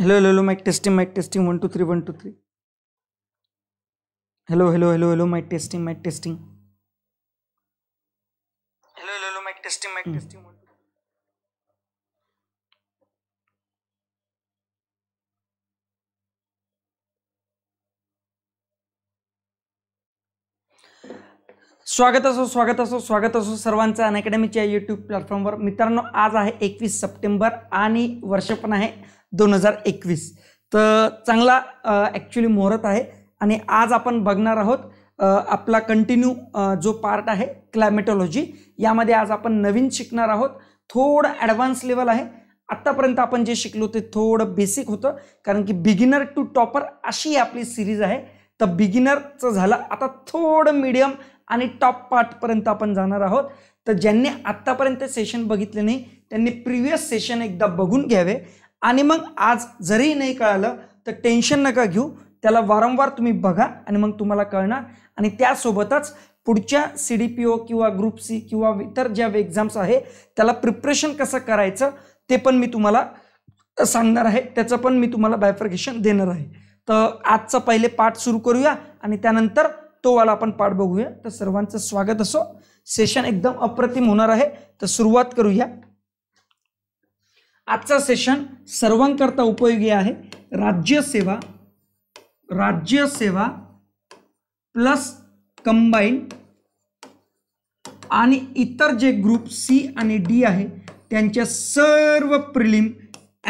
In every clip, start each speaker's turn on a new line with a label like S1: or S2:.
S1: hello hello hello mic testing mic testing one two three one two three hello hello hello hello mic testing mic testing hello hello hello mic testing mic testing one स्वागत असो स्वागत असो स्वागत असो सर्वांचं अन अकॅडमीच्या YouTube प्लॅटफॉर्मवर मित्रांनो आज आहे एकवीस सप्टेंबर आणि वर्ष पण आहे दोन हजार एकवीस तर चांगला ॲक्च्युली मुहूर्त आहे आणि आज आपण बघणार आहोत आपला कंटिन्यू जो पार्ट आहे क्लायमेटॉलॉजी यामध्ये आज आपण नवीन शिकणार आहोत थोडं ॲडव्हान्स लेवल आहे आत्तापर्यंत आपण जे शिकलो ते थोडं बेसिक होतं कारण की बिगिनर टू टॉपर अशी आपली सिरीज आहे तर बिगिनरचं झालं आता थोडं मीडियम आणि टॉप पार्टपर्यंत आपण जाणार आहोत तर ज्यांनी आत्तापर्यंत सेशन बघितले नाही त्यांनी प्रिव्हियस सेशन एकदा बघून घ्यावे आणि मग आज जरी नाही कळालं तर टेन्शन नका घेऊ त्याला वारंवार तुम्ही बघा आणि मग तुम्हाला कळणार आणि त्यासोबतच पुढच्या सी डी पी ओ किंवा ग्रुप सी किंवा इतर ज्या एक्झाम्स आहे त्याला प्रिपरेशन कसं करायचं ते पण मी तुम्हाला सांगणार आहे त्याचं पण मी तुम्हाला बायफर्केशन देणार आहे तर आजचा पहिले पाठ सुरू करूया आणि त्यानंतर तो वाला आपण पाठ बघूया तर सर्वांचं स्वागत असो सेशन एकदम अप्रतिम होणार आहे तर सुरुवात करूया आजचा सेशन सर्वांकरता उपयोगी आहे राज्यसेवा राज्यसेवा प्लस कंबाईन आणि इतर जे ग्रुप सी आणि डी आहे त्यांच्या सर्व प्रिलिम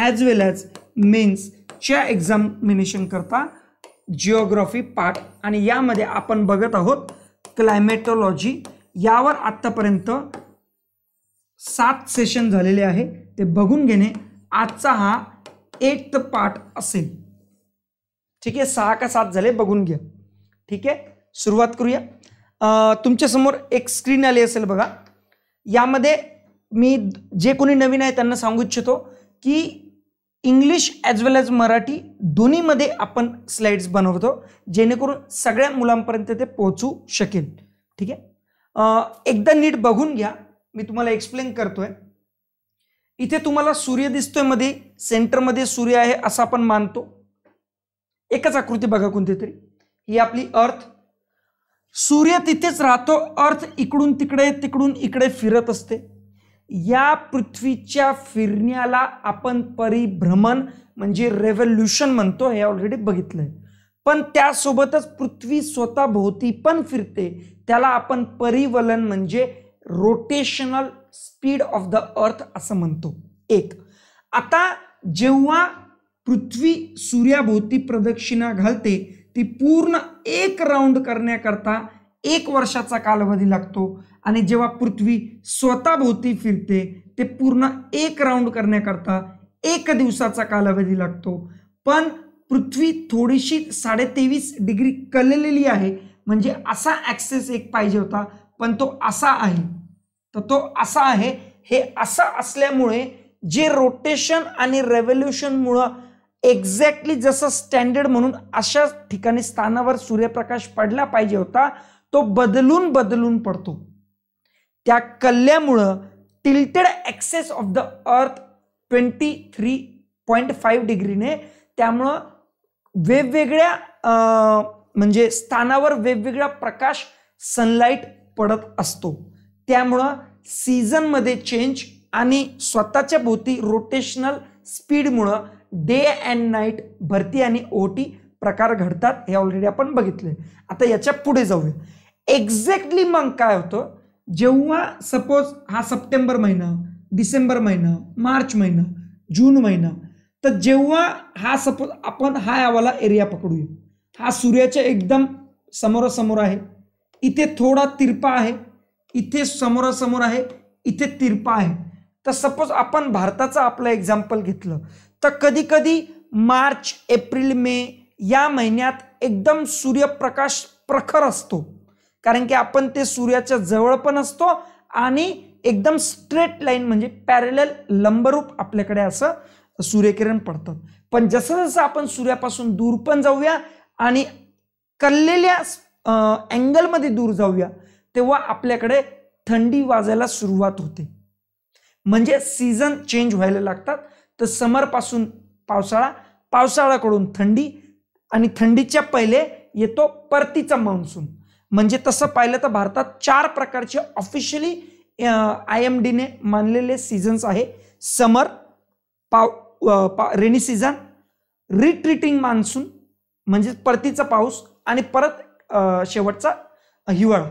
S1: ॲज वेल ॲज मेन्सच्या करता जिओग्राफी पार्ट आणि यामध्ये आपण बघत आहोत क्लायमेटोलॉजी यावर आत्तापर्यंत सात सेशन झालेले आहे ते बघून घेणे आजचा हा तर पार्ट असेल ठीक आहे सहा का सात झाले बघून घ्या ठीक आहे सुरुवात करूया तुमच्यासमोर एक स्क्रीन आली असेल बघा यामध्ये मी जे कोणी नवीन आहे त्यांना सांगू इच्छितो की English as well as Marathi दोन्हीमध्ये आपण स्लाइड्स बनवतो जेणेकरून सगळ्या मुलांपर्यंत ते पोहोचू शकेल ठीक आहे एकदा नीट बघून घ्या मी तुम्हाला एक्सप्लेन करतोय इथे तुम्हाला सूर्य दिसतोय मध्ये सेंटरमध्ये सूर्य आहे असं आपण मानतो एकच आकृती बघा कोणती तरी ही आपली अर्थ सूर्य तिथेच राहतो अर्थ इकडून तिकडे तिकडून इकडे फिरत असते या पृथ्वीच्या फिरण्याला आपण परिभ्रमण म्हणजे रेव्होल्युशन म्हणतो हे ऑलरेडी बघितलंय पण त्यासोबतच पृथ्वी स्वतःभोवती पण फिरते त्याला आपण परिवलन म्हणजे रोटेशनल स्पीड ऑफ द अर्थ असं म्हणतो एक आता जेव्हा पृथ्वी सूर्याभोवती प्रदक्षिणा घालते ती पूर्ण एक राऊंड करण्याकरता एक वर्षाचा कालावधी लागतो आणि जेव्हा पृथ्वी स्वतःभोवती फिरते ते पूर्ण एक राऊंड करण्याकरता एक दिवसाचा कालावधी लागतो पण पृथ्वी थोडीशी साडेतेवीस डिग्री कललेली आहे म्हणजे असा ॲक्सेस एक पाहिजे होता पण तो असा आहे तर तो असा आहे हे असा असल्यामुळे जे रोटेशन आणि रेव्होल्युशनमुळं एक्झॅक्टली जसं स्टँडर्ड म्हणून अशा ठिकाणी स्थानावर सूर्यप्रकाश पडला पाहिजे होता तो बदलून बदलून पडतो त्या कल्ल्यामुळं tilted axis of the earth twenty three point five डिग्रीने त्यामुळं वेगवेगळ्या म्हणजे स्थानावर वेगवेगळा प्रकाश सनलाईट पडत असतो त्यामुळं सीझनमध्ये चेंज आणि स्वतःच्या भोवती रोटेशनल स्पीडमुळं डे अँड नाईट भरती आणि ओटी प्रकार घडतात हे ऑलरेडी आपण बघितले आता याच्या पुढे जाऊया एक्झॅक्टली मग काय होतं जेव्हा सपोज हा सप्टेंबर महिना डिसेंबर महिना मार्च महिना जून महिना तर जेव्हा हा सपोज आपण हा यावाला एरिया पकडूया हा सूर्याच्या एकदम समोरासमोर आहे इथे थोडा तिरपा आहे इथे समोरासमोर आहे इथे तिरपा आहे तर सपोज आपण भारताचं आपलं एक्झाम्पल घेतलं तर कधीकधी मार्च एप्रिल मे या महिन्यात एकदम सूर्यप्रकाश प्रखर असतो कारण की आपण ते सूर्याच्या जवळ पण असतो आणि एकदम स्ट्रेट लाईन म्हणजे पॅरेलल लंबरूप आपल्याकडे असं सूर्यकिरण पडतं पण जसं जसं आपण सूर्यापासून दूर पण जाऊया आणि कललेल्या अँगलमध्ये दूर जाऊया तेव्हा आपल्याकडे थंडी वाजायला सुरुवात होते म्हणजे सीझन चेंज व्हायला लागतात तर समरपासून पावसाळा पावसाळ्याकडून थंडी आणि थंडीच्या पहिले येतो परतीचा मान्सून म्हणजे तसं पाहिलं तर भारतात चार प्रकारचे ऑफिशियली आय एम डीने मानलेले सीझन्स आहे समर पाव पा रेनी सीझन रिट्रीटिंग मान्सून म्हणजे परतीचा पाऊस आणि परत शेवटचा हिवाळा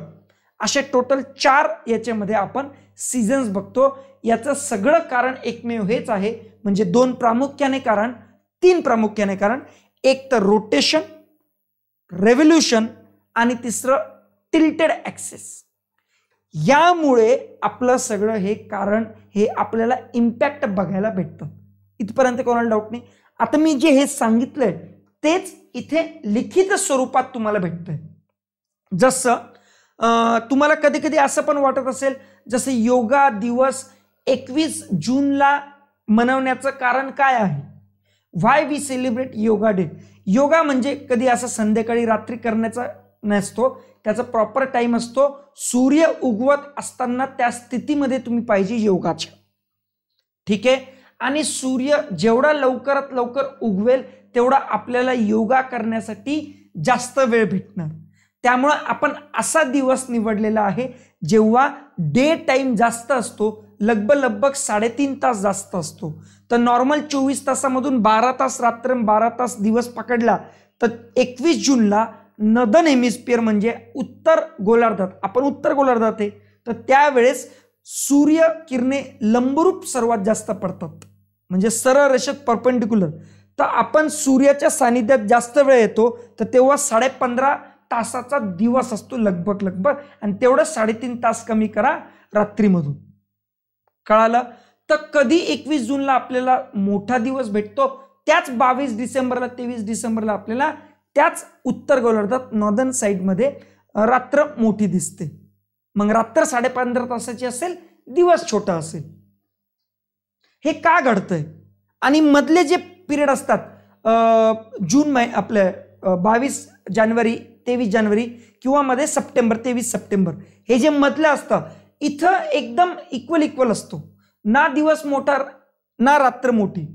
S1: असे टोटल चार याच्यामध्ये आपण सीझन्स बघतो याचं सगळं कारण एकमेव हेच आहे म्हणजे दोन प्रामुख्याने कारण तीन प्रामुख्याने कारण एक तर रोटेशन रेव्होल्युशन आणि तिसरं टिल्टेड ॲक्सेस यामुळे आपलं सगळं हे कारण हे आपल्याला इम्पॅक्ट बघायला भेटतं इथपर्यंत कोणाला डाऊट नाही आता मी जे हे सांगितलंय तेच इथे लिखित स्वरूपात तुम्हाला भेटतंय जसं तुम्हाला कधी कधी असं पण वाटत असेल जसं योगा दिवस एकवीस जूनला मनवण्याचं कारण काय आहे why we celebrate yoga day yoga म्हणजे कधी असं संध्याकाळी रात्री करण्याचा नसतो त्याचा प्रॉपर टाईम असतो सूर्य उगवत असताना त्या स्थितीमध्ये तुम्ही पाहिजे योगाच्या ठीक आहे आणि सूर्य जेवढा लवकरात लवकर उगवेल तेवढा आपल्याला योगा करण्यासाठी जास्त वेळ भेटणार त्यामुळं आपण असा दिवस निवडलेला आहे जेव्हा डे टाईम जास्त असतो लगभग लगभग साडेतीन तास जास्त असतो तर नॉर्मल चोवीस तासामधून बारा तास रात्र बारा तास दिवस पकडला तर एकवीस जूनला नदन हेमिस्पियर म्हणजे उत्तर गोलार्धात आपण उत्तर गोलार्धात आहे तर त्यावेळेस सूर्य किरणे लंबरूप सर्वात जास्त पडतात म्हणजे सरळ रेषेत परपेंडिक्युलर तर आपण सूर्याच्या सानिध्यात जास्त वेळ येतो तर तेव्हा साडेपंधरा तासाचा दिवस असतो लगभग लगभग आणि तेवढं साडेतीन तास कमी करा रात्रीमधून कळालं तर कधी एकवीस जूनला आपल्याला मोठा दिवस भेटतो त्याच बावीस डिसेंबरला तेवीस डिसेंबरला आपल्याला त्याच उत्तर गोलार्धात नॉर्दर्न साईडमध्ये रात्र मोठी दिसते मग रात्र साडेपंधरा तासाची असेल दिवस छोटा असेल हे का घडतंय आणि मधले जे पिरियड असतात जून मै आपल्या बावीस जानेवारी तेवीस जानेवारी किंवा मध्ये सप्टेंबर तेवीस सप्टेंबर हे जे मधलं असतं इथं एकदम इक्वल इक्वल असतो ना दिवस मोठा ना रात्र मोठी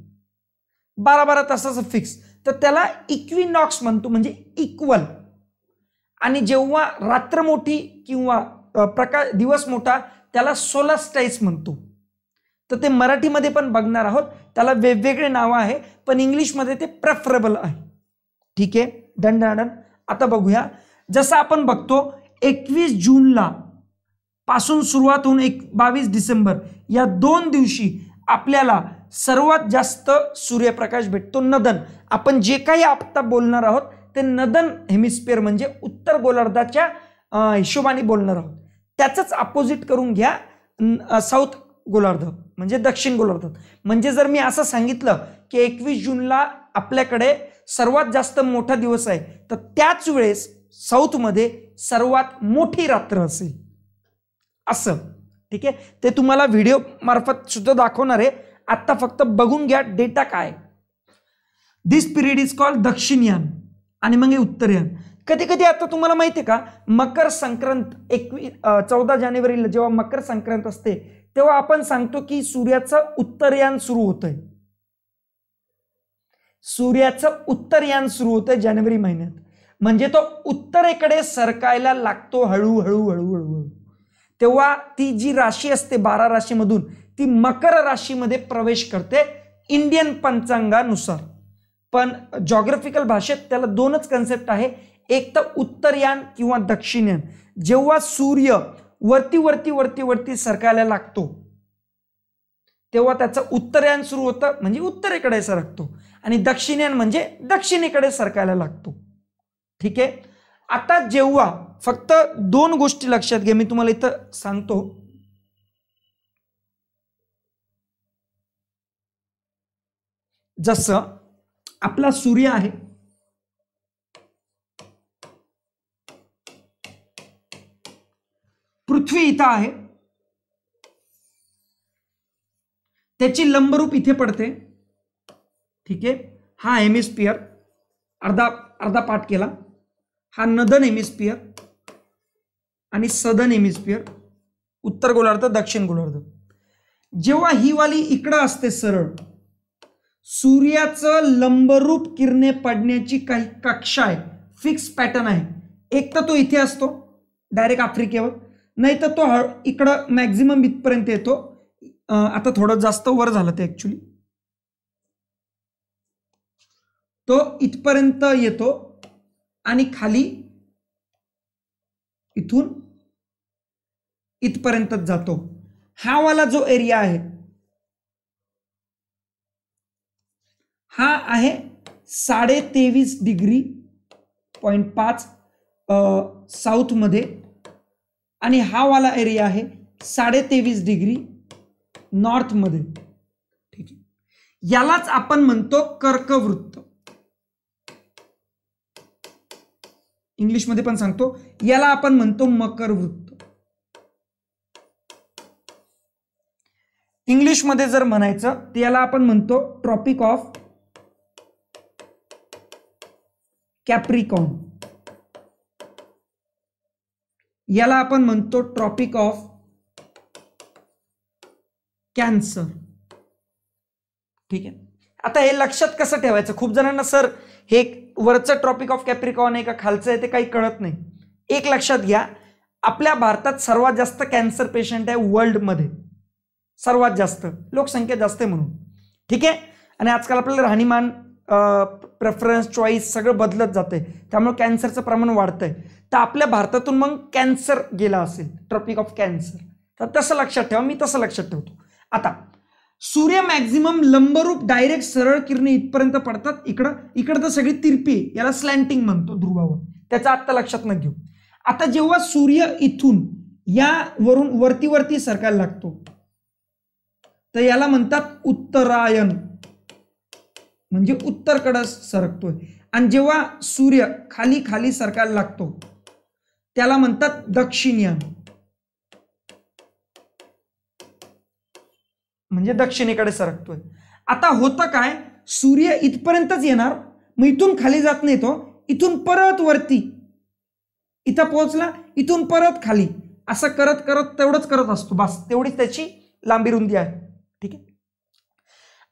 S1: बारा बारा तासाचं फिक्स तर त्याला इक्विनॉक्स म्हणतो म्हणजे इक्वल आणि जेव्हा रात्र मोठी किंवा प्रकाश दिवस मोठा त्याला सोलर स्टाईस म्हणतो तर ते मराठीमध्ये पण बघणार आहोत त्याला वेगवेगळे नावं आहे पण इंग्लिशमध्ये ते प्रेफरेबल आहे ठीक आहे दंडाडन आता बघूया जसं आपण बघतो एकवीस जूनला पासून सुरुवात होऊन एक बावीस डिसेंबर या दोन दिवशी आपल्याला सर्वात जास्त सूर्यप्रकाश भेटतो नदन आपण जे काही आत्ता बोलणार आहोत ते नदन हेमिस्फिअर म्हणजे उत्तर गोलार्धाच्या हिशोबाने बोलणार आहोत त्याचंच अपोजिट करून घ्या साऊथ गोलार्ध म्हणजे दक्षिण गोलार्ध म्हणजे जर मी असं सांगितलं की एकवीस जूनला आपल्याकडे सर्वात जास्त मोठा दिवस आहे तर त्याच वेळेस साऊथमध्ये सर्वात मोठी रात्र असेल असं ठीक आहे ते तुम्हाला व्हिडिओ मार्फत सुद्धा दाखवणार आहे आत्ता फक्त बघून घ्या डेटा काय this period is call Dakshinayan आणि मग हे उत्तरयान कधी कधी आता तुम्हाला माहिती आहे का मकर संक्रांत एकवी चौदा जानेवारीला जेव्हा मकर संक्रांत असते तेव्हा आपण सांगतो की सूर्याचं उत्तरयान सुरू होतंय सूर्याचं उत्तरयान सुरू होतं जानेवारी महिन्यात म्हणजे तो उत्तरेकडे सरकायला लागतो हळूहळू हळूहळू तेव्हा ती जी राशी असते बारा राशीमधून ती मकर राशीमध्ये प्रवेश करते इंडियन पंचांगानुसार पण जॉग्रफिकल भाषेत त्याला दोनच कन्सेप्ट आहे एक तर उत्तरयान किंवा दक्षिणयान जेव्हा सूर्य वरती वरती वरती वरती सरकायला लागतो तेव्हा त्याचं उत्तरयान सुरू होतं म्हणजे उत्तरेकडे सरकतो आणि दक्षिणेन म्हणजे दक्षिणेकडे सरकायला लागतो ठीक आहे आता जेव्हा फक्त दोन गोष्टी लक्षात घ्या मी तुम्हाला इथं सांगतो जसं आपला सूर्य आहे पृथ्वी इथं आहे त्याची लंबरूप इथे पडते ठीक आहे हा हेमिस्पियर अर्धा अर्धा पाठ केला हा नदन हेमिस्पियर आणि सदन हेमिस्पियर उत्तर गोलार्ध दक्षिण गोलार्ध जेव्हा ही वाली इकडं असते सरळ सूर्याचं लंबरूप किरणे पडण्याची काही कक्षा आहे फिक्स पॅटर्न आहे एक तर तो इथे असतो डायरेक्ट आफ्रिकेवर नाही तर तो हळ इकडं मॅक्झिमम इथपर्यंत येतो आता थोडं जास्त वर झालं ते ॲक्च्युली तो इथपर्यंत येतो आणि खाली इथून इथपर्यंत जातो हा वाला जो एरिया आहे हा आहे साडे तेवीस डिग्री पॉईंट पाच साऊथमध्ये आणि हा वाला एरिया आहे साडे तेवीस डिग्री नॉर्थमध्ये ठीक आहे यालाच आपण म्हणतो कर्कवृत्त इंग्लिशमध्ये पण सांगतो याला आपण म्हणतो मकर वृत्त इंग्लिशमध्ये जर म्हणायचं तर याला आपण म्हणतो ट्रॉपिक ऑफ कॅप्रिकॉन याला आपण म्हणतो ट्रॉपिक ऑफ कॅन्सर ठीक आहे आता हे लक्षात कसं ठेवायचं खूप जणांना सर हे वरचं ट्रॉपिक ऑफ कॅप्रिकॉन आहे का खालचं आहे ते काही कळत नाही एक लक्षात घ्या आपल्या भारतात सर्वात जास्त कॅन्सर पेशंट आहे वर्ल्डमध्ये सर्वात जास्त लोकसंख्या जास्त आहे म्हणून ठीक आहे आणि आजकाल आपल्याला राहणीमान प्रेफरन्स चॉईस सगळं बदलत जाते त्यामुळे कॅन्सरचं प्रमाण वाढतंय तर आपल्या भारतातून मग कॅन्सर गेला असेल ट्रॉपिक ऑफ कॅन्सर तर तसं लक्षात ठेवा मी तसं लक्षात ठेवतो आता सूर्य मॅक्झिमम लंबरूप डायरेक्ट सरळ किरणे इथपर्यंत पडतात इकडं इकडं तर सगळी तिरपी याला स्लॅन्टिंग म्हणतो ध्रुवावर त्याचा आत्ता लक्षात न घेऊ आता जेव्हा सूर्य इथून या वरून वरती वरती सरकायला लागतो तर याला म्हणतात उत्तरायण म्हणजे उत्तरकडं सरकतोय आणि जेव्हा सूर्य खाली खाली सरकायला लागतो त्याला म्हणतात दक्षिणयान म्हणजे दक्षिणेकडे सरकतोय आता होतं काय सूर्य इथपर्यंतच येणार मग इथून खाली जात नाही तो इथून परत वरती इथं पोहोचला इथून परत खाली असं करत करत तेवढंच करत असतो बस तेवढीच त्याची लांबी रुंदी आहे ठीक आहे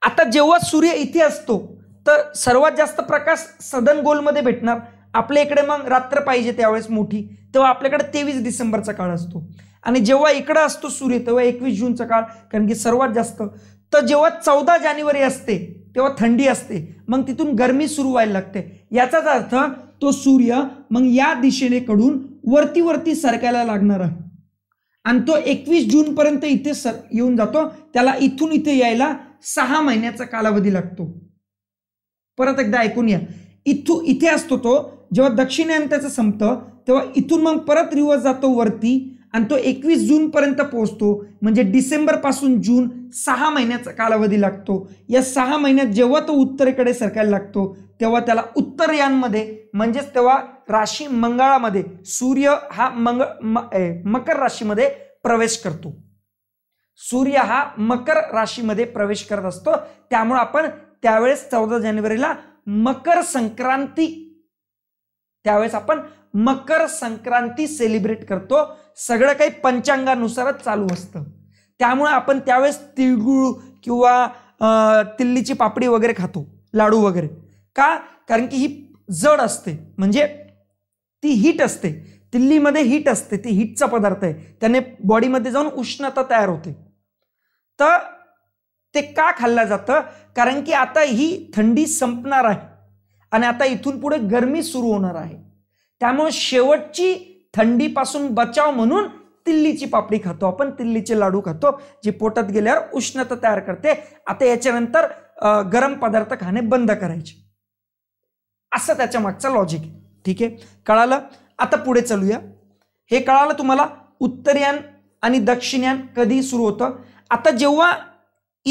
S1: आता जेव्हा सूर्य इथे असतो तर सर्वात जास्त प्रकाश सदन गोलमध्ये भेटणार आपल्या इकडे मग रात्र पाहिजे त्यावेळेस मोठी तेव्हा आपल्याकडे तेवीस डिसेंबरचा काळ असतो आणि जेव्हा इकडं असतो सूर्य तेव्हा एकवीस जूनचा काळ कारण की सर्वात जास्त तर जेव्हा चौदा जानेवारी असते तेव्हा थंडी असते मग तिथून गरमी सुरू व्हायला लागते याचाच अर्थ तो सूर्य मग या दिशेने कडून वरती वरती सरकायला लागणार आहे आणि तो एकवीस जूनपर्यंत इथे सर येऊन जातो त्याला इथून इथे यायला सहा महिन्याचा कालावधी लागतो परत एकदा ऐकून या इथू इथे असतो तो जेव्हा दक्षिणांत संपतं तेव्हा इथून मग परत रिवर्स जातो वरती आणि तो एकवीस जूनपर्यंत पोहोचतो म्हणजे डिसेंबर पासून जून सहा महिन्याचा कालावधी लागतो या सहा महिन्यात जेव्हा तो उत्तरेकडे सरकायला लागतो तेव्हा त्याला उत्तरयानमध्ये म्हणजेच तेव्हा राशी मंगळामध्ये सूर्य हा मंगळ मकर राशीमध्ये प्रवेश करतो सूर्य हा मकर राशीमध्ये प्रवेश करत असतो त्यामुळे आपण त्यावेळेस चौदा जानेवारीला मकर संक्रांती त्यावेळेस आपण मकर संक्रांती सेलिब्रेट करतो सगळं काही पंचांगानुसारच चालू असतं त्यामुळे आपण त्यावेळेस तिळगुळ किंवा तिल्लीची पापडी वगैरे खातो लाडू वगैरे का कारण की ही जड असते म्हणजे ती हीट असते तिल्लीमध्ये हीट असते ती हीटचा पदार्थ आहे त्याने बॉडीमध्ये जाऊन उष्णता तयार होते तर ते का खाल्लं जातं कारण की आता ही थंडी संपणार आहे आणि आता इथून पुढे गरमी सुरू होणार आहे त्यामुळे शेवटची थंडीपासून बचाव म्हणून तिल्लीची पापडी खातो आपण तिल्लीचे लाडू खातो जे पोटात गेल्यावर उष्णता तयार करते आता याच्यानंतर गरम पदार्थ खाणे बंद करायचे असं त्याच्या मागचा लॉजिक ठीक आहे कळालं आता पुढे चालूया हे कळालं तुम्हाला उत्तरयान आणि दक्षिणयान कधी सुरू होतं आता जेव्हा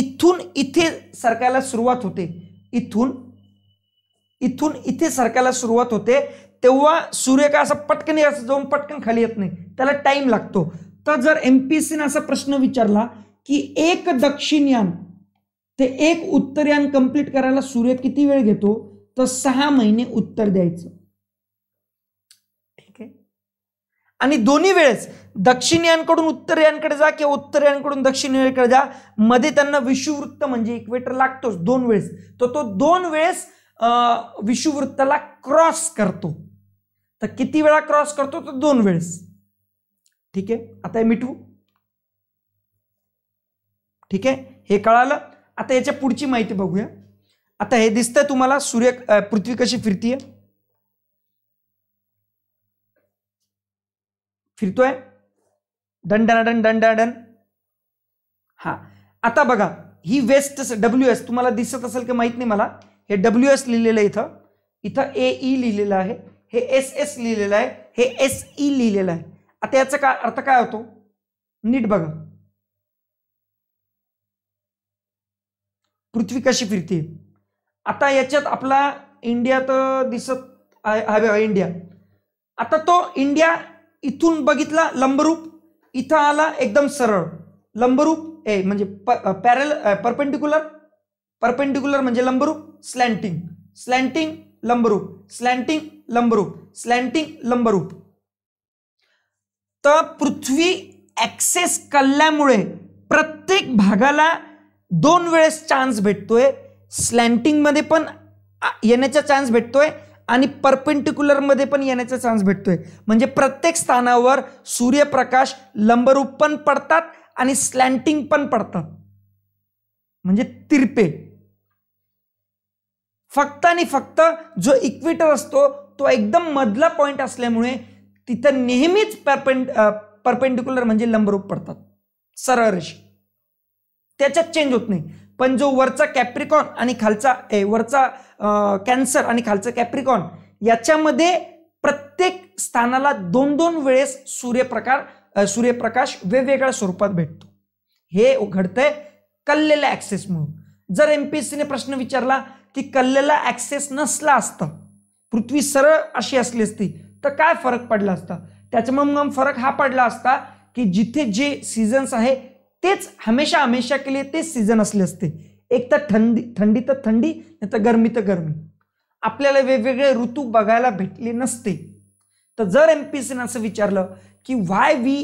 S1: इथून इथे सरकायला सुरुवात होते इथून इथून इथे सरकायला सुरुवात होते तेव्हा सूर्य काय असं पटकन असं जाऊन पटकन खाली येत नाही त्याला टाइम लागतो तर जर एम पी एस सीने असा प्रश्न विचारला की एक दक्षिणयान ते एक उत्तरयान कंप्लीट करायला सूर्य किती वेळ घेतो तर सहा महिने उत्तर द्यायचं ठीक आहे आणि दोन्ही वेळेस दक्षिणयांकडून उत्तरयानकडे जा किंवा उत्तरयानकडून दक्षिणकडे जा मध्ये त्यांना विषुववृत्त म्हणजे इक्वेटर लागतोच दोन वेळेस तर तो, तो दोन वेळेस विषुवृत्ताला क्रॉस करतो तर किती वेळा क्रॉस करतो तर दोन वेळेस ठीक आहे आता हे मिठू ठीक आहे हे कळालं आता याच्या पुढची माहिती बघूया आता हे दिसतंय तुम्हाला सूर्य पृथ्वी कशी फिरतीये फिरतोय दंडनाडन डन हा आता बघा ही वेस्ट डब्ल्यू एस तुम्हाला दिसत असेल की माहित नाही मला हे डब्ल्यू एस लिहिलेलं आहे इथं इथं ए ई e लिहिलेलं आहे हे एस एस लिहिलेलं आहे हे एस ई e लिहिलेलं आहे आता याचा का अर्थ काय होतो नीट बघा पृथ्वी कशी फिरते आता याच्यात आपला इंडिया तर दिसत हवे इंडिया आता तो इंडिया इथून बघितला लंबरूप इथं आला एकदम सरळ लंबरूप ए म्हणजे पॅरल परपेंडिक्युलर परपेंडिक्युलर म्हणजे लंबरूप स्लँटिंग स्लॅन्टिंग लंबरूप स्लँटिंग लंबरूप स्लँटिंग लंबरूप तर पृथ्वी ॲक्सेस कल्ल्यामुळे प्रत्येक भागाला दोन वेळेस चान्स भेटतोय स्लँटिंगमध्ये पण येण्याचा चान्स भेटतोय आणि पर्पेंटिक्युलरमध्ये पण येण्याचा चान्स भेटतोय म्हणजे प्रत्येक स्थानावर सूर्यप्रकाश लंबरूप पण पडतात आणि स्लॅंटिंग पण पडतात म्हणजे तिरपे फक्त आणि फक्त जो इक्विटर असतो तो एकदम मधला पॉईंट असल्यामुळे तिथं नेहमीच परपेंड परपेंडिक्युलर म्हणजे लंबरूप पडतात सरळ रेषे त्याच्यात चेंज होत नाही पण जो वरचा कॅप्रिकॉन आणि खालचा ए वरचा कॅन्सर आणि खालचा कॅप्रिकॉन याच्यामध्ये प्रत्येक स्थानाला दोन दोन वेळेस सूर्यप्रकार सूर्यप्रकाश वेगवेगळ्या स्वरूपात भेटतो हे घडतंय कललेल्या ॲक्सेसमुळं जर एम पी एस सीने प्रश्न विचारला की कल्ल्याला ॲक्सेस नसला असता पृथ्वी सरळ अशी असली असती तर काय फरक पडला असता त्याच्यामुळे मग फरक हा पडला असता की जिथे जे सीझन्स आहे तेच हमेशा हमेशा के लिए तेच सीझन असले असते एक तर थंडी थंडी तर थंडी नाही तर गरमी तर गरमी आपल्याला वेगवेगळे ऋतू बघायला भेटले नसते तर जर एम पी सीनं असं विचारलं की why we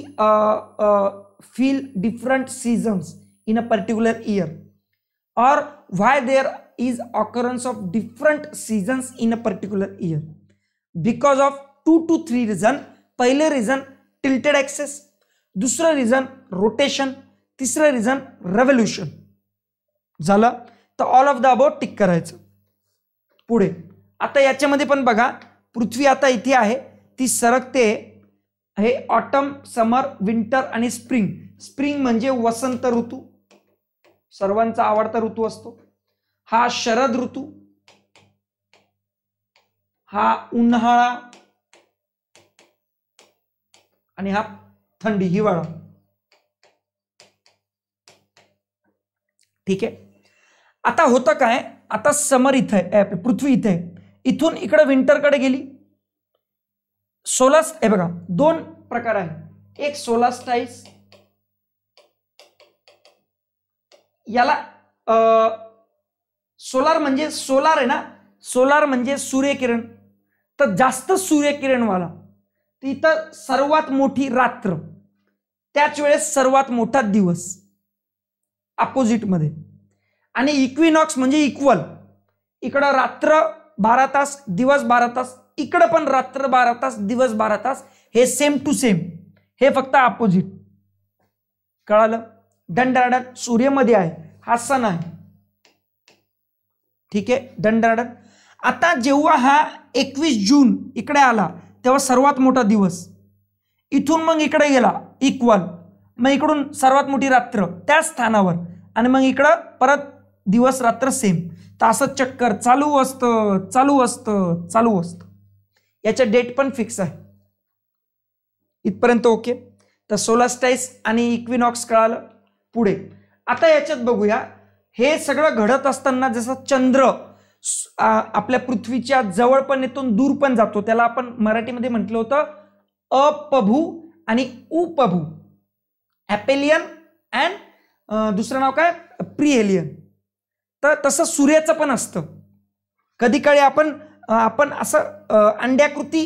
S1: feel different seasons in a particular year और why there is occurrence of different seasons in a particular year because of two to three reason पहले रिझन टिल्टेड axis दुसरं reason rotation तिसरं reason revolution झालं तर all of the about tick करायचं पुढे आता याच्यामध्ये पण बघा पृथ्वी आता इथे आहे ती सरकते हे ऑटम समर विंटर आणि स्प्रिंग स्प्रिंग म्हणजे वसंत ऋतू सर्वांचा आवडता ऋतू असतो हा शरद ऋतू हा उन्हाळा आणि हा थंडी हिवाळा ठीक आहे आता होतं काय आता समर इथं आहे पृथ्वी इथे इथून इकडे कड़े गेली सोलास हे बघा दोन प्रकार आहे एक सोलास्टाईस याला सोलार म्हणजे सोलार आहे ना सोलार म्हणजे सूर्यकिरण तर जास्त सूर्यकिरणवाला तिथं सर्वात मोठी रात्र त्याच वेळेस सर्वात मोठा दिवस अपोजिटमध्ये आणि इक्विनॉक्स म्हणजे इक्वल इकडं रात्र बारा तास दिवस बारा तास इकडं पण रात्र बारा तास दिवस बारा तास हे सेम टू सेम हे फक्त अपोजिट कळालं दंडाडा सूर्यमध्ये आहे हा सण आहे ठीक आहे दंडाडन आता जेव्हा हा एकवीस जून इकडे आला तेव्हा सर्वात मोठा दिवस इथून मग इकडे गेला इक्वल मग इकडून सर्वात मोठी रात्र त्याच स्थानावर आणि मग इकडं परत दिवस रात्र सेम तर असं चक्कर चालू असतं चालू असतं चालू असतं याच्या डेट पण फिक्स आहे इथपर्यंत ओके तर सोलास्टाईस आणि इक्विनॉक्स कळालं पुढे आता याच्यात बघूया हे सगळं घडत असताना जसं चंद्र आपल्या पृथ्वीच्या जवळ पण येतो दूर पण जातो त्याला आपण मराठीमध्ये म्हटलं होतं अपभू आणि उपभू ॲपेलियन अँड दुसरं नाव काय प्रिएलियन तर तसं सूर्याचं पण असतं कधी काळी आपण आपण असं अंड्याकृती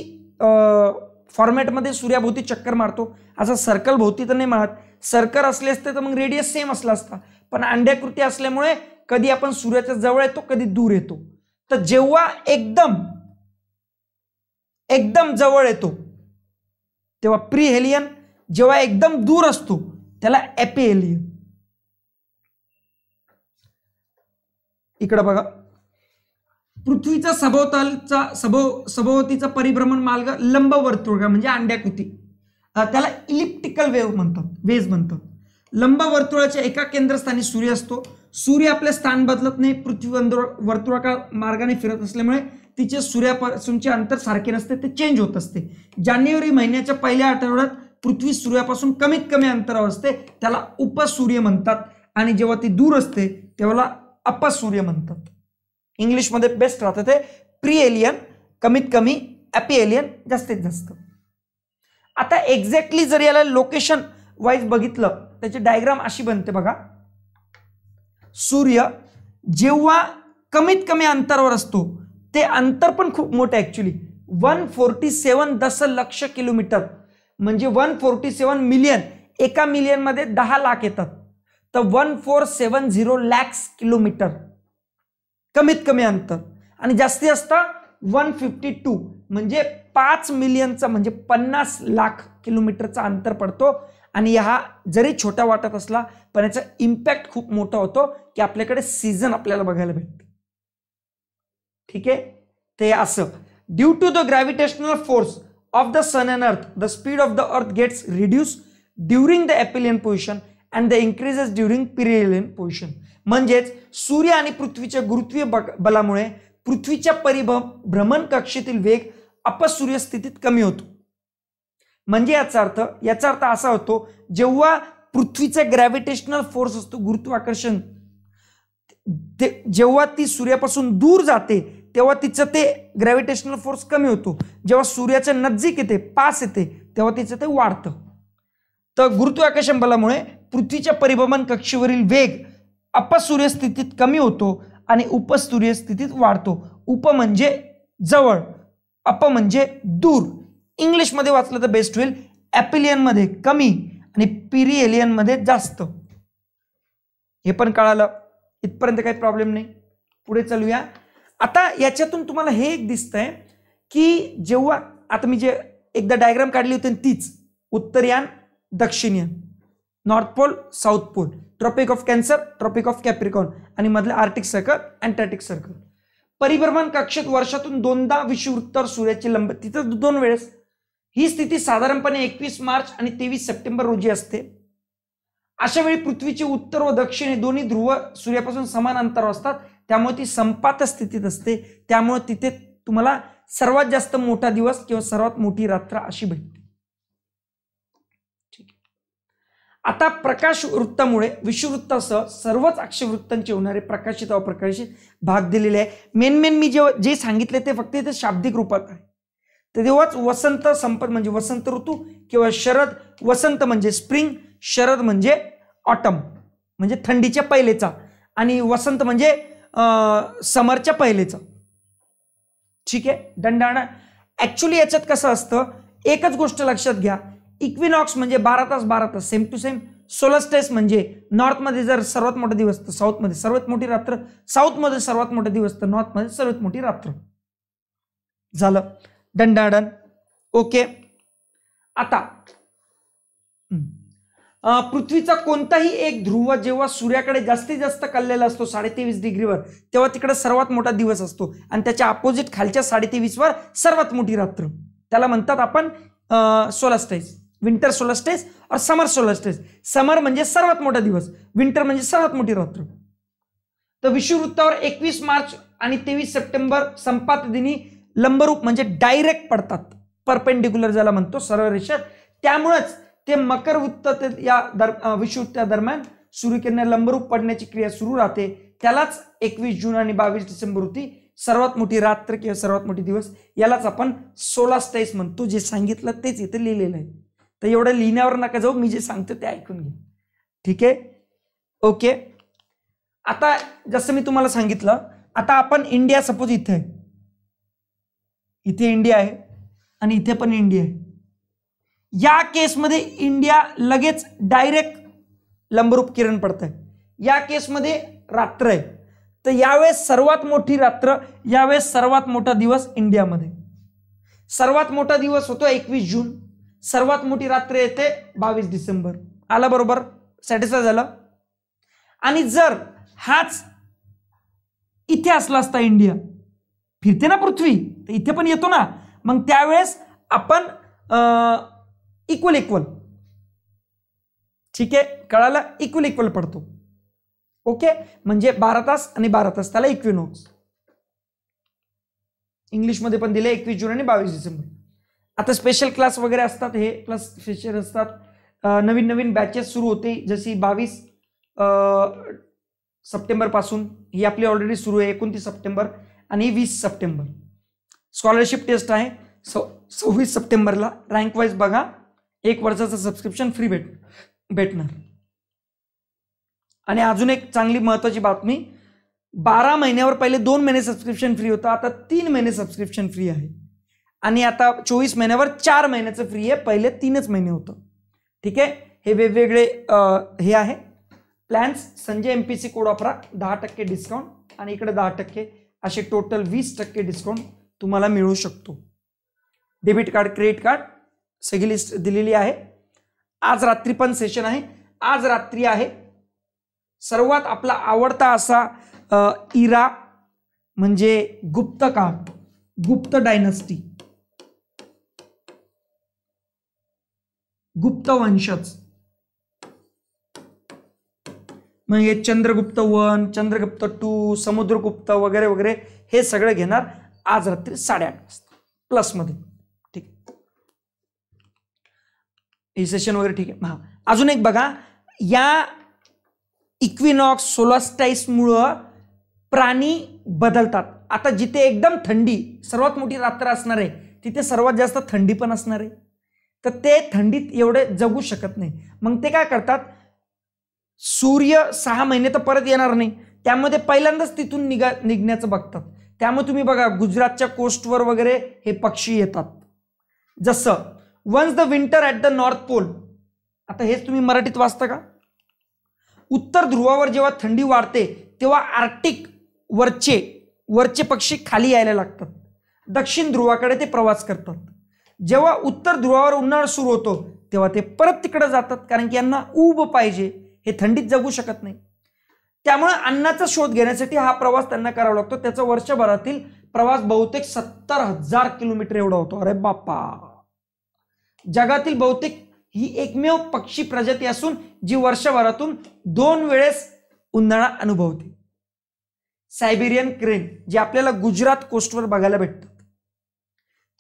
S1: फॉर्मॅटमध्ये सूर्याभोवती चक्कर मारतो असं सर्कल भोवती तर नाही मारत सर्कल असले असते तर मग रेडियस सेम असला असता पण अंड्याकृती असल्यामुळे कधी आपण सूर्याच्या जवळ येतो कधी दूर येतो तर जेव्हा एकदम एकदम जवळ येतो तेव्हा प्री हेलियन जेव्हा एकदम दूर असतो त्याला एपिहेलियन इकडं बघा पृथ्वीचा सभोवतालचा सभोव सभोवतीचा परिभ्रमण मार्ग लंबवर्तुळ म्हणजे अंड्याकृती त्याला इलिप्टिकल वेव्ह म्हणतात वेज म्हणतात वर्तुळाच्या एका केंद्रस्थानी सूर्य असतो सूर्य आपले स्थान बदलत नाही पृथ्वी वर्तुळाकार मार्गाने फिरत असल्यामुळे तिचे सूर्यापासूनचे अंतर सारखे नसते ते चेंज होत असते जानेवारी महिन्याच्या पहिल्या आठवड्यात पृथ्वी सूर्यापासून कमीत कमी अंतरावर असते त्याला उपसूर्य म्हणतात आणि जेव्हा ती दूर असते तेव्हा अपसूर्य म्हणतात इंग्लिशमध्ये बेस्ट राहतं ते प्री एलियन कमीत कमी एपी एलियन जास्तीत जास्त आता एक्झॅक्टली जर याला लोकेशन वाईज बघितलं त्याचे डायग्राम अशी बनते बघा सूर्य जेव्हा कमीत कमी अंतरावर असतो ते अंतर पण खूप मोठं ॲक्च्युली वन फोर्टी सेवन दशलक्ष किलोमीटर म्हणजे वन फोर्टी सेवन मिलियन एका मिलियनमध्ये दहा लाख येतात तर one four seven zero lakhs kilometre कमीत कमी अंतर आणि जास्ती असतं वन फिफ्टी टू म्हणजे पाच मिलियनचं म्हणजे पन्नास लाख किलोमीटरचा अंतर पडतो आणि हा जरी छोटा वाटत असला पण याचा इम्पॅक्ट खूप मोठा होतो की आपल्याकडे सीझन आपल्याला बघायला भेटतं ठीक आहे ते असं due to the gravitational force of the sun and earth the speed of the earth gets reduce during the aphelion position and the increases during perihelion position म्हणजेच सूर्य आणि पृथ्वीच्या गुरुत्वीय बलामुळे पृथ्वीच्या परिभ्रमण भ्रमण कक्षेतील वेग अपसूर्यस्थितीत स्थितीत कमी होतो म्हणजे याचा अर्थ याचा अर्थ असा होतो जेव्हा पृथ्वीचा ग्रॅव्हिटेशनल फोर्स असतो गुरुत्वाकर्षण ते जेव्हा ती सूर्यापासून दूर जाते तेव्हा तिचं ते ग्रॅव्हिटेशनल फोर्स कमी होतो जेव्हा सूर्याच्या नजीक येते पास येते तेव्हा तिचं ते वाढतं तर गुरुत्वाकर्षण बलामुळे पृथ्वीच्या परिभ्रमण कक्षेवरील वेग अपसूर्य कमी होतो आणि उपसूर्य वाढतो उप म्हणजे जवळ अप म्हणजे दूर इंग्लिशमध्ये वाचलं तर बेस्ट होईल ॲपिलियनमध्ये कमी आणि मध्ये जास्त हे पण कळालं इथपर्यंत काही प्रॉब्लेम नाही पुढे चालूया आता याच्यातून तुम्हाला हे एक आहे की जेव्हा आता मी जे एकदा डायग्राम काढली होती तीच Uttarayan Dakshinayan north pole south pole tropic of cancer tropic of capricorn आणि मधलं आर्टिक सर्कल अँटार्टिक सर्कल परिभ्रमण कक्षेत वर्षातून दोनदा विषुवृत्तर सूर्याची लंब तिथं दोन वेळेस ही स्थिती साधारणपणे एकवीस मार्च आणि तेवीस सप्टेंबर रोजी असते अशा वेळी पृथ्वीचे उत्तर व दक्षिण दोन्ही ध्रुव सूर्यापासून समान अंतर असतात त्यामुळे ती संपात स्थितीत असते त्यामुळे तिथे तुम्हाला सर्वात जास्त मोठा दिवस किंवा सर्वात मोठी रात्र अशी भेटते आता प्रकाश वृत्तामुळे विषुवृत्तासह सर्वच अक्षवृत्तांचे होणारे प्रकाशित अप्रकाशित भाग दिलेले आहे मेन मेन मी जे जे सांगितले ते फक्त इथे शाब्दिक रूपात आहे तर तेव्हाच वसंत संपत म्हणजे वसंत ऋतू किंवा शरद वसंत म्हणजे स्प्रिंग शरद म्हणजे ऑटम म्हणजे थंडीच्या पहिलेचा आणि वसंत म्हणजे समरच्या पहिलेचा ठीक आहे दंडाणा ऍक्च्युली याच्यात कसं असतं एकच गोष्ट लक्षात घ्या इक्विनॉक्स म्हणजे बारा तास बारा तास सेम टू सेम सोलस्टेस म्हणजे नॉर्थमध्ये जर सर्वात मोठा दिवस तर साऊथमध्ये सर्वात मोठी रात्र साऊथमध्ये सर्वात मोठा दिवस तर नॉर्थमध्ये सर्वात मोठी रात्र झालं दंडाडन ओके आता पृथ्वीचा कोणताही एक ध्रुव जेव्हा सूर्याकडे जास्तीत जास्त कललेला असतो साडेतेवीस डिग्रीवर तेव्हा तिकडे सर्वात मोठा दिवस असतो आणि त्याच्या अपोजिट खालच्या साडेतेवीसवर सर्वात मोठी रात्र त्याला म्हणतात आपण सोलास्टेज विंटर सोलास्टेज और समर सोलास्टेज समर म्हणजे सर्वात मोठा दिवस विंटर म्हणजे सर्वात मोठी रात्र तर विषुववृत्तावर एकवीस मार्च आणि तेवीस सप्टेंबर संपात दिनी लंबरूप म्हणजे डायरेक्ट पडतात परपेंडिक्युलर ज्याला म्हणतो सरळ रेषेत त्यामुळेच ते मकर वृत्त या दर विषुवृत्त्या दरम्यान सूर्यकिरणे लंबरूप पडण्याची क्रिया सुरू राहते त्यालाच एकवीस जून आणि बावीस डिसेंबर होती सर्वात मोठी रात्र किंवा सर्वात मोठी दिवस यालाच आपण सोळा स्टेज म्हणतो जे सांगितलं तेच इथे लिहिलेलं आहे तर एवढं लिहिण्यावर नका जाऊ मी जे सांगतो ते ऐकून घे ठीक आहे ओके आता जसं मी तुम्हाला सांगितलं आता आपण इंडिया सपोज इथे आहे इथे इंडिया आहे आणि इथे पण इंडिया आहे या केसमध्ये इंडिया लगेच डायरेक्ट लंबरूप किरण पडत आहे या केसमध्ये रात्र आहे तर यावेळेस सर्वात मोठी रात्र यावेळेस सर्वात मोठा दिवस इंडियामध्ये सर्वात मोठा दिवस होतो एकवीस जून सर्वात मोठी रात्र येते बावीस डिसेंबर आला बरोबर सॅटिस्फाय झालं आणि जर हाच इथे असला असता इंडिया फिरते ना पृथ्वी तर इथे पण येतो ना मग त्यावेळेस आपण इक्वल इक्वल ठीक आहे कळायला इक्वल इक्वल पडतो ओके म्हणजे बारा तास आणि बारा तास त्याला इक्विनोक्स इंग्लिशमध्ये पण दिले एकवीस जून आणि बावीस डिसेंबर आता स्पेशल क्लास वगैरे असतात हे प्लस स्पेशल असतात नवीन नवीन बॅचेस सुरू होते जशी बावीस सप्टेंबरपासून ही आपली ऑलरेडी सुरू आहे एकोणतीस सप्टेंबर आणि वीस सप्टेंबर स्कॉलरशिप टेस्ट आहे सव सव्वीस सप्टेंबरला रँक वाईज बघा एक वर्षाचं सबस्क्रिप्शन फ्री भेट भेटणार आणि अजून एक चांगली महत्त्वाची बातमी बारा महिन्यावर पहिले दोन महिने सबस्क्रिप्शन फ्री होतं आता तीन महिने सबस्क्रिप्शन फ्री आहे आणि आता चोवीस महिन्यावर चार महिन्याचं फ्री आहे पहिले तीनच महिने होतं ठीक आहे हे वेगवेगळे हे आहे plans Sanjay M P C code वापरा दहा टक्के डिस्काउंट आणि इकडे दहा टक्के असे टोटल वीस टक्के डिस्काउंट तुम्हाला मिळू शकतो डेबिट कार्ड क्रेडिट कार्ड सगळी लिस्ट दिलेली आहे आज रात्री पण सेशन आहे आज रात्री आहे सर्वात आपला आवडता असा इरा म्हणजे गुप्त काप गुप्त डायनस्टी गुप्त वंशज म्हणजे चंद्रगुप्त वन चंद्रगुप्त टू समुद्रगुप्त वगैरे वगैरे हे सगळं घेणार आज रात्री साडेआठ वाजता प्लसमध्ये ठीक हे सेशन वगैरे ठीक आहे हां अजून एक बघा या इक्विनॉक्स सोलास्टाईसमुळं प्राणी बदलतात आता जिथे एकदम थंडी सर्वात मोठी रात्र असणार आहे तिथे सर्वात जास्त थंडी पण असणार आहे तर ते थंडीत एवढे जगू शकत नाही मग ते काय करतात सूर्य सहा महिने तर परत येणार नाही त्यामध्ये पहिल्यांदाच तिथून निघा निघण्याचं बघतात त्यामुळे तुम्ही बघा गुजरातच्या कोस्टवर वगैरे हे पक्षी येतात जसं once the winter at the north pole आता हेच तुम्ही मराठीत वाचता का उत्तर ध्रुवावर जेव्हा थंडी वाढते तेव्हा आर्टिक वरचे वरचे पक्षी खाली यायला लागतात दक्षिण ध्रुवाकडे ते प्रवास करतात जेव्हा उत्तर ध्रुवावर उन्हाळा सुरू होतो तेव्हा ते परत तिकडे जातात कारण की यांना ऊब पाहिजे हे थंडीत जगू शकत नाही त्यामुळे अन्नाचा शोध घेण्यासाठी हा प्रवास त्यांना करावा लागतो त्याचा वर्षभरातील प्रवास बहुतेक सत्तर हजार किलोमीटर एवढा होतो अरे बाप्पा जगातील बहुतेक ही एकमेव पक्षी प्रजाती असून जी वर्षभरातून दोन वेळेस उन्हाळा अनुभवते सायबेरियन क्रेन जे आपल्याला गुजरात कोस्टवर बघायला भेटतात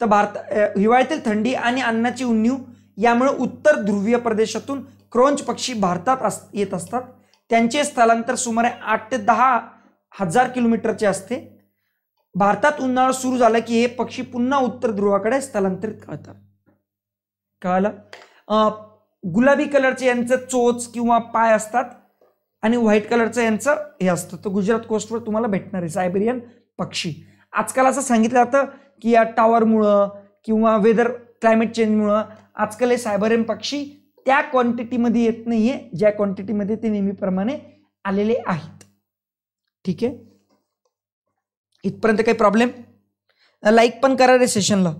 S1: तर भारत हिवाळ्यातील थंडी आणि अन्नाची उन्नीव यामुळे उत्तर ध्रुवीय प्रदेशातून क्रोंच पक्षी भारतात अस येत असतात त्यांचे स्थलांतर सुमारे आठ ते दहा हजार किलोमीटरचे असते भारतात उन्हाळा सुरू झाला की हे पक्षी पुन्हा उत्तर ध्रुवाकडे स्थलांतरित करतात कळालं गुलाबी कलरचे यांचं चोच किंवा पाय असतात आणि व्हाईट कलरचं यांचं हे असतं तर गुजरात कोस्टवर तुम्हाला भेटणार आहे सायबेरियन पक्षी आजकाल असं सांगितलं जातं की या टॉवरमुळं किंवा वेदर क्लायमेट चेंजमुळं आजकाल हे सायबेरियन पक्षी त्या क्वांटिटीमध्ये येत नाही आहे ज्या क्वांटिटीमध्ये ते नेहमीप्रमाणे आलेले आहेत ठीक आहे इथपर्यंत काही प्रॉब्लेम लाईक पण करा रे सेशनला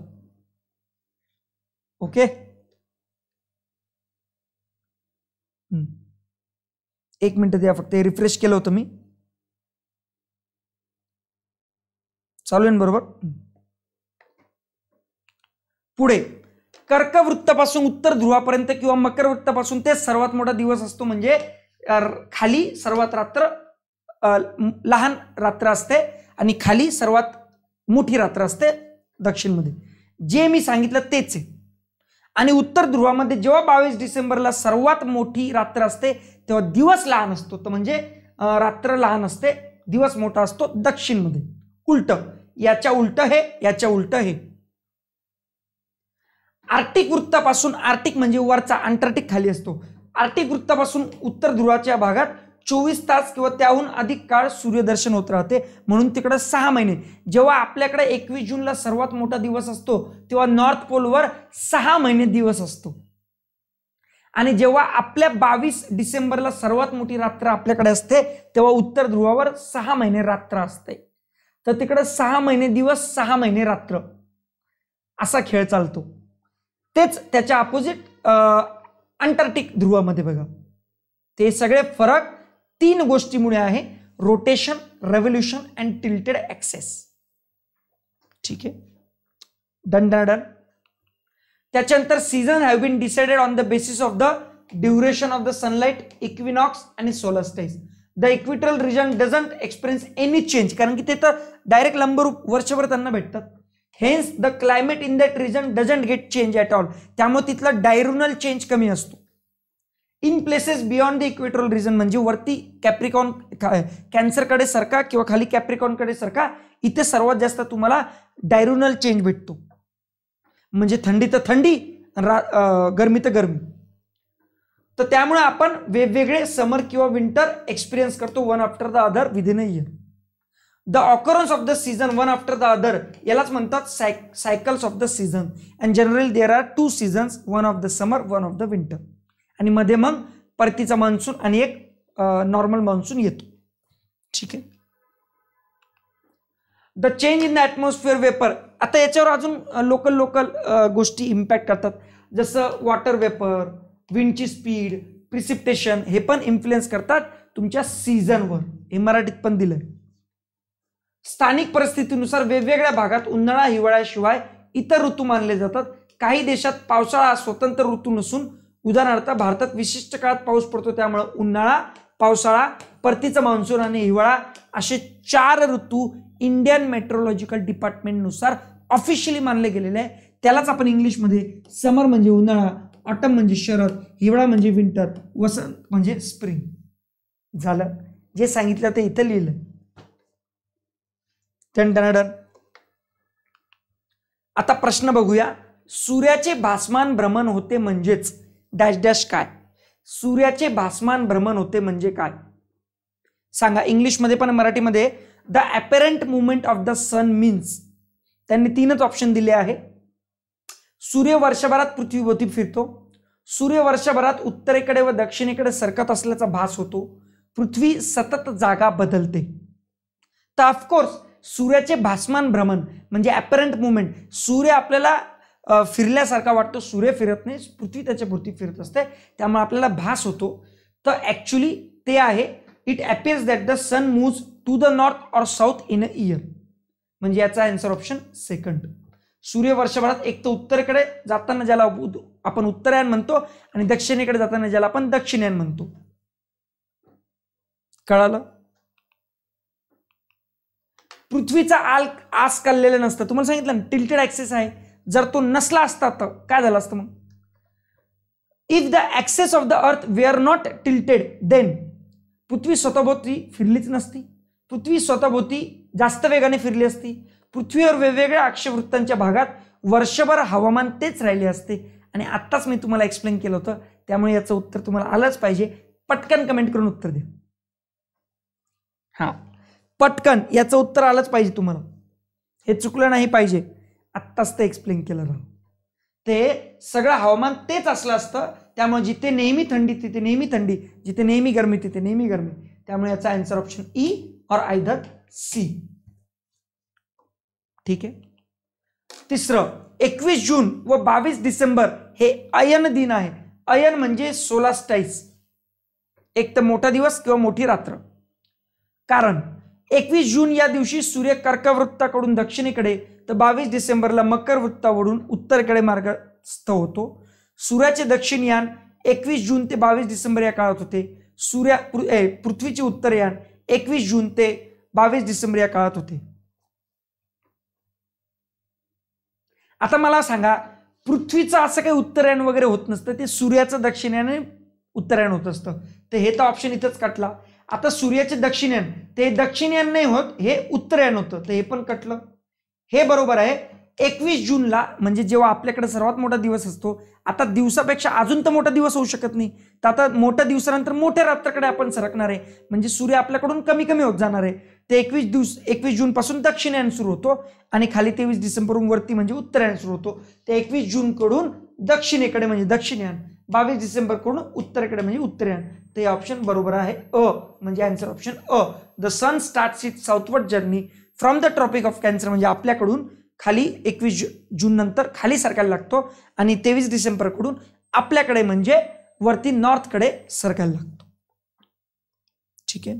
S1: ओके एक मिनटं द्या फक्त रिफ्रेश केलं होतं मी चालू आहे बरोबर पुढे कर्कवृत्तापासून उत्तर ध्रुवापर्यंत किंवा मकरवृत्तापासून ते सर्वात मोठा दिवस असतो म्हणजे खाली सर्वात रात्र लहान रात्र असते आणि खाली सर्वात मोठी रात्र असते दक्षिणमध्ये जे मी सांगितलं तेच आहे आणि उत्तर ध्रुवामध्ये जेव्हा बावीस डिसेंबरला सर्वात मोठी रात्र असते तेव्हा दिवस लहान असतो तर म्हणजे रात्र लहान असते दिवस मोठा असतो दक्षिणमध्ये उलट याच्या उलट हे याच्या उलट हे आर्टिक वृत्तापासून आर्टिक म्हणजे वरचा अंटार्क्टिक खाली असतो आर्टिक वृत्तापासून उत्तर ध्रुवाच्या भागात चोवीस तास किंवा त्याहून अधिक काळ सूर्यदर्शन होत राहते म्हणून तिकडं सहा महिने जेव्हा आपल्याकडे एकवीस जूनला सर्वात मोठा दिवस असतो तेव्हा नॉर्थ पोलवर सहा महिने दिवस असतो आणि जेव्हा आपल्या बावीस डिसेंबरला सर्वात मोठी रात्र आपल्याकडे असते तेव्हा उत्तर ध्रुवावर सहा महिने रात्र असते तर तिकडं सहा महिने दिवस सहा महिने रात्र असा खेळ चालतो तेच त्याच्या अपोजिट अंटार्क्टिक ध्रुवामध्ये बघा ते सगळे फरक तीन गोष्टीमुळे आहे rotation revolution and tilted axis ठीक आहे दंडाडन त्याच्यानंतर season have been decided on the basis of the duration of the sunlight equinox आणि solar stage the equatorial region doesn't experience any change कारण की ते तर डायरेक्ट लंबरूप वर्षभर त्यांना भेटतात hence the climate in that region doesn't get change at all त्यामुळे तिथला डायरुनल चेंज कमी असतो in places beyond the equatorial region म्हणजे वरती कॅप्रिकॉन कॅन्सरकडे सरका किंवा खाली कॅप्रिकॉनकडे सरका इथे सर्वात जास्त तुम्हाला डायरुनल चेंज भेटतो म्हणजे थंडी तर थंडी रा गरमी तर गरमी तर त्यामुळे आपण वेगवेगळे समर किंवा विंटर एक्सपिरियन्स करतो one after the other within a year the occurrence of the season one after the other यालाच म्हणतात साय cycles of the season and generally there are two seasons one of the summer one of the winter आणि मध्ये मग परतीचा monsoon आणि एक normal monsoon येतो ठीक आहे the change in the atmosphere vapour आता याच्यावर अजून लोकल लोकल गोष्टी इम्पॅक्ट करतात जसं वॉटर वेपर विंडची स्पीड प्रिसिप्टेशन हे पण इन्फ्लुएन्स करतात तुमच्या सीझनवर हे मराठीत पण दिलं आहे स्थानिक परिस्थितीनुसार वेगवेगळ्या भागात उन्हाळा हिवाळ्याशिवाय इतर ऋतू मानले जातात काही देशात पावसाळा स्वतंत्र ऋतू नसून उदाहरणार्थ भारतात विशिष्ट काळात पाऊस पडतो त्यामुळे उन्हाळा पावसाळा परतीचा मान्सून आणि हिवाळा असे चार ऋतू इंडियन मेट्रोलॉजिकल डिपार्टमेंटनुसार ऑफिशियली मानले गेलेले आहे त्यालाच आपण इंग्लिशमध्ये समर म्हणजे उन्हाळा ऑटम म्हणजे शरद हिवाळा म्हणजे विंटर वसंत म्हणजे स्प्रिंग झालं जे सांगितलं ते इथं लिहिलं टन आता प्रश्न बघूया सूर्याचे भासमान भ्रमण होते म्हणजेच डॅश डॅश काय सूर्याचे भासमान भ्रमण होते म्हणजे काय सांगा इंग्लिशमध्ये पण मराठीमध्ये the apparent movement of the sun means त्यांनी तीनच ऑप्शन दिले आहे सूर्य वर्षभरात पृथ्वीभोवती फिरतो सूर्य वर्षभरात उत्तरेकडे व दक्षिणेकडे सरकत असल्याचा भास होतो पृथ्वी सतत जागा बदलते तर ऑफकोर्स सूर्याचे भासमान भ्रमण म्हणजे ॲपरंट मुवमेंट सूर्य आपल्याला फिरल्यासारखा वाटतो सूर्य फिरत नाही पृथ्वी त्याच्या फिरत असते त्यामुळे आपल्याला भास होतो तर ॲक्च्युली ते आहे it appears that the sun moves to the north or south in a year म्हणजे याचा आन्सर ऑप्शन सेकंड सूर्य वर्षभरात एक तर उत्तरेकडे जाताना ज्याला आपण उत्तरायण म्हणतो आणि दक्षिणेकडे जाताना ज्याला आपण दक्षिणायन म्हणतो कळालं पृथ्वीचा आल आस काढलेलं नसतं तुम्हाला सांगितलं ना टिल्टेड ॲक्सेस आहे जर तो नसला असता तर काय झालं असतं मग if the axis of the earth were not tilted then पृथ्वी स्वतःभोवती फिरलीच नसती पृथ्वी स्वतःभोवती जास्त वेगाने फिरली असती पृथ्वीवर वेगवेगळ्या अक्षवृत्तांच्या भागात वर्षभर हवामान तेच राहिले असते आणि आत्ताच मी तुम्हाला एक्सप्लेन केलं होतं त्यामुळे याचं उत्तर तुम्हाला आलंच पाहिजे पटकन कमेंट करून उत्तर दे हां पटकन याचं उत्तर आलंच पाहिजे तुम्हाला हे चुकलं नाही पाहिजे आत्ताच ते एक्सप्लेन केलं ना ते सगळं हवामान तेच असलं असतं त्यामुळे जिथे नेहमी थंडी तिथे नेहमी थंडी जिथे नेहमी गरमी तिथे नेहमी गरमी त्यामुळे याचा answer option E or either C ठीक आहे तिसरं एकवीस जून व बावीस डिसेंबर हे अयन दिन आहे अयन म्हणजे सोलास्टाईस एक तर मोठा दिवस किंवा मोठी रात्र कारण एकवीस जून या दिवशी सूर्य कर्कवृत्ताकडून दक्षिणेकडे तर बावीस डिसेंबरला मकर वृत्तावरून उत्तरेकडे मार्गस्थ होतो सूर्याचे दक्षिणयान एकवीस जून ते बावीस डिसेंबर या काळात होते सूर्या पृथ्वीचे उत्तरयान एकवीस जून ते बावीस डिसेंबर या काळात होते आता मला सांगा पृथ्वीचं असं काही उत्तरायण वगैरे होत नसतं ते सूर्याचं दक्षिणयान उत्तरायण होत असतं तर हे तर ऑप्शन इथंच कटला आता सूर्याचे दक्षिणायन ते दक्षिणयन नाही होत हे उत्तरायण होतं तर हे पण कटलं हे बरोबर आहे एकवीस जूनला म्हणजे जेव्हा आपल्याकडे सर्वात मोठा दिवस असतो आता दिवसापेक्षा अजून तर मोठा दिवस होऊ शकत नाही तर आता मोठ्या दिवसानंतर मोठ्या रात्राकडे आपण सरकणार आहे म्हणजे सूर्य आपल्याकडून कमी कमी होत जाणार आहे ते एकवीस दिवस एकवीस जूनपासून दक्षिणायन सुरू होतो आणि खाली तेवीस डिसेंबरहून वरती म्हणजे उत्तरायण सुरू होतो ते एकवीस जूनकडून दक्षिणेकडे म्हणजे दक्षिणयान बावीस डिसेंबरकडून उत्तरेकडे म्हणजे उत्तरायण ते ऑप्शन बरोबर आहे अ म्हणजे answer option A the sun start it southward journey from the tropic of cancer म्हणजे आपल्याकडून खाली एकवीस जून नंतर खाली सरकायला लागतो आणि तेवीस डिसेंबरकडून आपल्याकडे म्हणजे वरती नॉर्थकडे सरकायला लागतो ठीक आहे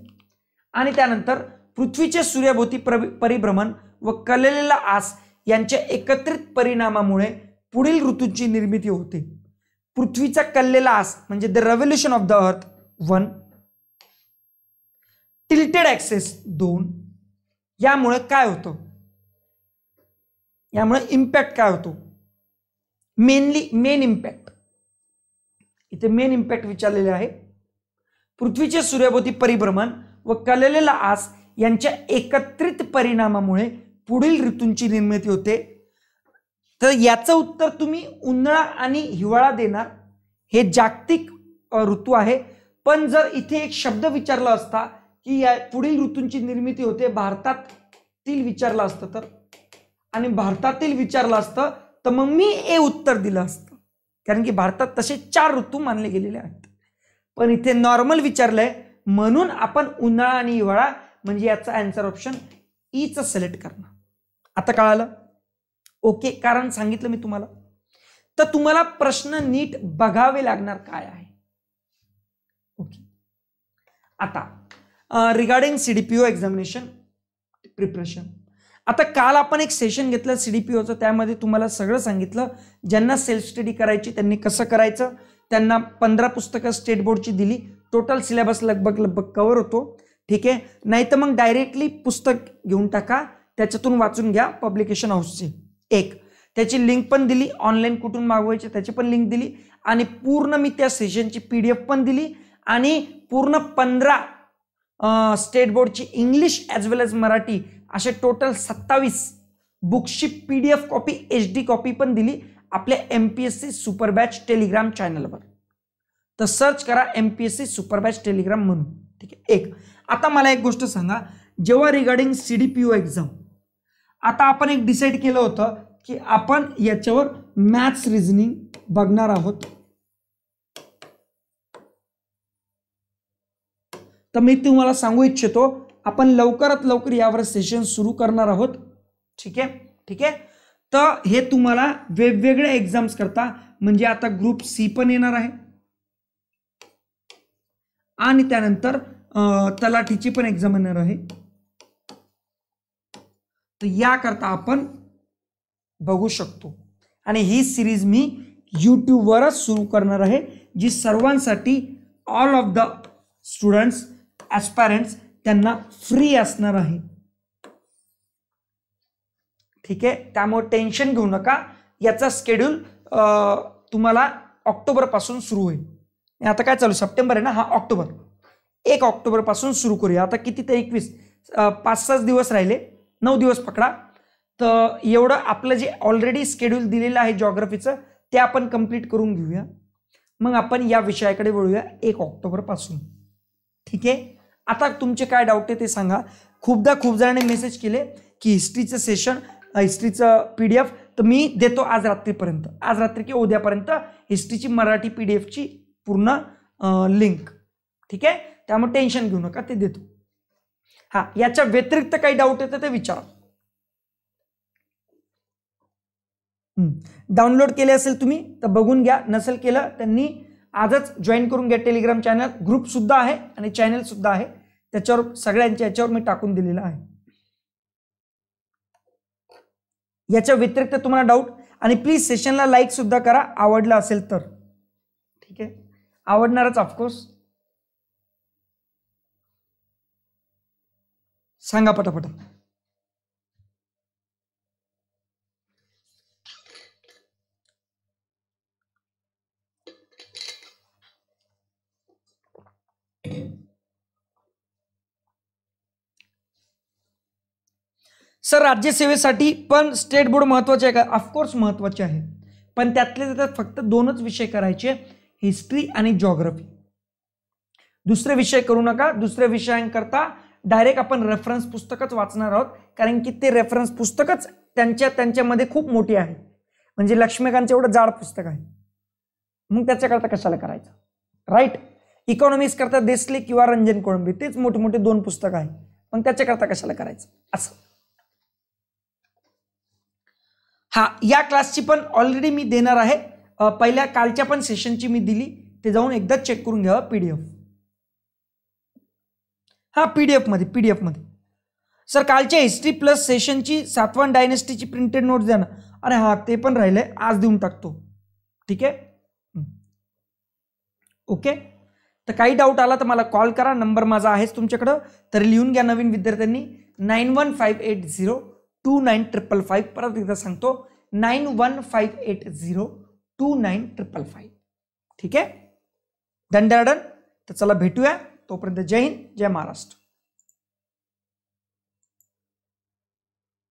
S1: आणि त्यानंतर पृथ्वीचे सूर्यभोवती परिभ्रमण व कललेला आस यांच्या एकत्रित परिणामामुळे पुढील ऋतूंची निर्मिती होते पृथ्वीचा कललेला आस म्हणजे the revolution of the earth one tilted axis दोन यामुळे काय होतं यामुळे इम्पॅक्ट काय होतो मेनली मेन इम्पॅक्ट इथे मेन इम्पॅक्ट विचारलेले आहे पृथ्वीचे सूर्यभोवती परिभ्रमण व कललेला आस यांच्या एकत्रित परिणामामुळे पुढील ऋतूंची निर्मिती होते तर याचं उत्तर तुम्ही उन्हाळा आणि हिवाळा देणार हे जागतिक ऋतू आहे पण जर इथे एक शब्द विचारला असता की या पुढील ऋतूंची निर्मिती होते भारतातील विचारलं असतं तर आणि भारतातील विचारलं असतं तर मग मी ए उत्तर दिलं असतं कारण की भारतात तसे चार ऋतू मानले गेलेले आहेत पण इथे नॉर्मल विचारलंय म्हणून आपण उन्हाळा आणि हिवाळा म्हणजे याचा अँसर ऑप्शन ईचं सिलेक्ट करणार आता कळालं ओके कारण सांगितलं मी तुम्हाला तर तुम्हाला प्रश्न नीट बघावे लागणार काय आहे आता regarding C D P O examination preparation आता काल आपण एक सेशन घेतलं सी डी पी ओचं त्यामध्ये तुम्हाला सगळं सांगितलं ज्यांना सेल्फ स्टडी करायची त्यांनी कसं करायचं त्यांना पंधरा पुस्तकं स्टेट बोर्डची दिली टोटल सिलेबस लगभग लगभग कवर होतो ठीक आहे नाही तर मग डायरेक्टली पुस्तक घेऊन टाका त्याच्यातून वाचून घ्या पब्लिकेशन हाऊसची एक त्याची लिंक पण दिली ऑनलाईन कुठून मागवायची त्याची पण लिंक दिली आणि पूर्ण मी त्या सेशनची पी डी एफ पण दिली आणि पूर्ण पंधरा स्टेट बोर्डची English as well as Marathi असे टोटल सत्तावीस बुक्सची P D F copy H D copy पण दिली आपल्या M P S C super batch Telegram चॅनलवर तर सर्च करा M P S C super batch Telegram म्हणून ठीक आहे एक आता मला एक गोष्ट सांगा जेव्हा regarding C D P O exam आता आपण एक डिसाईड केलं होतं की आपण याच्यावर मॅथ्स रिझनिंग बघणार आहोत तर मी तुम्हाला सांगू इच्छितो आपण लवकरात लवकर यावर सेशन सुरू करणार आहोत ठीक आहे ठीक आहे तर हे तुम्हाला वेगवेगळ्या एक्झाम्स करता म्हणजे आता ग्रुप सी पण येणार आहे आणि त्यानंतर तलाठीची पण एक्झाम येणार आहे तर याकरता आपण बघू शकतो आणि ही सिरीज मी यूट्यूबवरच सुरू करणार आहे जी सर्वांसाठी all of the students aspirants त्यांना फ्री असणार आहे ठीक आहे त्यामुळे टेन्शन घेऊ नका याचा स्केड्यूल तुम्हाला ऑक्टोबरपासून सुरू होईल आता काय चालू सप्टेंबर आहे ना हा ऑक्टोबर एक ऑक्टोबरपासून सुरू करूया आता किती ते एकवीस पाच सहा दिवस राहिले नऊ दिवस पकडा तर एवढं आपलं जे ऑलरेडी स्केड्यूल दिलेलं आहे जॉग्रफीचं ते आपण कंप्लीट करून घेऊया मग आपण या विषयाकडे वळूया एक ऑक्टोबरपासून ठीक आहे आता तुमचे काय डाऊट आहे ते सांगा खूपदा खूप जणांनी मेसेज केले की हिस्ट्रीचं सेशन हिस्ट्रीचं पी डी एफ तर मी देतो आज रात्रीपर्यंत आज रात्री किंवा उद्यापर्यंत हिस्ट्रीची मराठी पी डी एफची पूर्ण लिंक ठीक आहे त्यामुळे टेन्शन घेऊ नका ते देतो हा याच्या व्यतिरिक्त काही डाऊट येतं ते विचारा डाउनलोड केले असेल तुम्ही तर बघून घ्या नसेल केलं त्यांनी आजच जॉईन करून घ्या टेलिग्राम चॅनल ग्रुपसुद्धा आहे आणि सुद्धा आहे त्याच्यावर सगळ्यांच्या याच्यावर मी टाकून दिलेलं आहे याच्या व्यतिरिक्त तुम्हाला डाऊट आणि प्लीज सेशनला लाईकसुद्धा करा आवडलं असेल तर ठीक आहे आवडणारच ऑफकोर्स सांगा पटापटा सर राज्यसेवेसाठी पण स्टेट बोर्ड महत्त्वाचे आहे का ऑफकोर्स महत्त्वाचे आहे पण त्यातले त्यात फक्त दोनच विषय करायचे हिस्ट्री आणि जॉग्रफी दुसरे विषय करू नका दुसऱ्या विषयांकरता डायरेक्ट आपण रेफरन्स पुस्तकच वाचणार आहोत कारण की ते रेफरन्स पुस्तकच त्यांच्या त्यांच्यामध्ये खूप मोठी आहे म्हणजे लक्ष्मीकांतचं एवढं जाड पुस्तक आहे मग त्याच्याकरता कशाला करायचं राईट इकॉनॉमिक्स करता देसले किंवा रंजन कोळंबी तेच मोठे मोठे दोन पुस्तकं आहे पण त्याच्याकरता कशाला करायचं असं हा या क्लासची पण ऑलरेडी मी देणार आहे पहिल्या कालच्या पण सेशनची मी दिली ते जाऊन एकदा चेक करून घ्यावा पी डी एफ हां पी डी एफमध्ये पी डी एफमध्ये सर कालच्या हिस्ट्री प्लस सेशनची सातवान डायनेस्टीची प्रिंटेड नोट द्या ना अरे हां ते पण राहिले आज देऊन टाकतो ठीक आहे ओके तर काही डाऊट आला तर मला कॉल करा नंबर माझा आहेच तुमच्याकडं तर लिहून घ्या नवीन विद्यार्थ्यांनी nine one five eight zero two nine triple five परत एकदा सांगतो nine one five eight zero two nine triple five ठीक आहे दंडार्डन तर चला भेटूया तोपर्यंत जय हिंद जय महाराष्ट्र